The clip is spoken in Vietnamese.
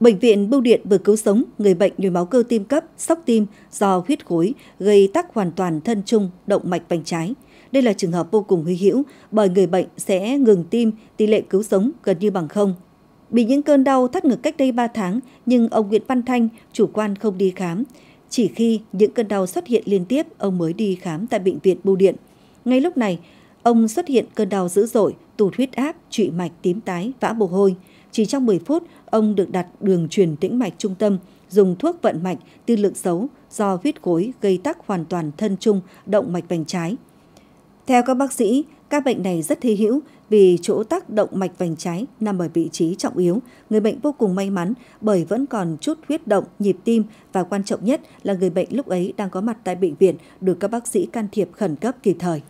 Bệnh viện Bưu điện vừa cứu sống người bệnh nhồi máu cơ tim cấp, sốc tim do huyết khối gây tắc hoàn toàn thân trung, động mạch vành trái. Đây là trường hợp vô cùng nguy hiểm bởi người bệnh sẽ ngừng tim, tỷ lệ cứu sống gần như bằng không. Bị những cơn đau thắt ngực cách đây 3 tháng, nhưng ông Nguyễn Văn Thanh chủ quan không đi khám. Chỉ khi những cơn đau xuất hiện liên tiếp, ông mới đi khám tại bệnh viện Bưu điện. Ngay lúc này, Ông xuất hiện cơn đau dữ dội, tụt huyết áp, trụy mạch tím tái, vã mồ hôi. Chỉ trong 10 phút, ông được đặt đường truyền tĩnh mạch trung tâm, dùng thuốc vận mạch tư lượng xấu do huyết khối gây tắc hoàn toàn thân trung, động mạch vành trái. Theo các bác sĩ, các bệnh này rất hy hữu vì chỗ tắc động mạch vành trái nằm ở vị trí trọng yếu. Người bệnh vô cùng may mắn bởi vẫn còn chút huyết động, nhịp tim và quan trọng nhất là người bệnh lúc ấy đang có mặt tại bệnh viện được các bác sĩ can thiệp khẩn cấp kịp thời.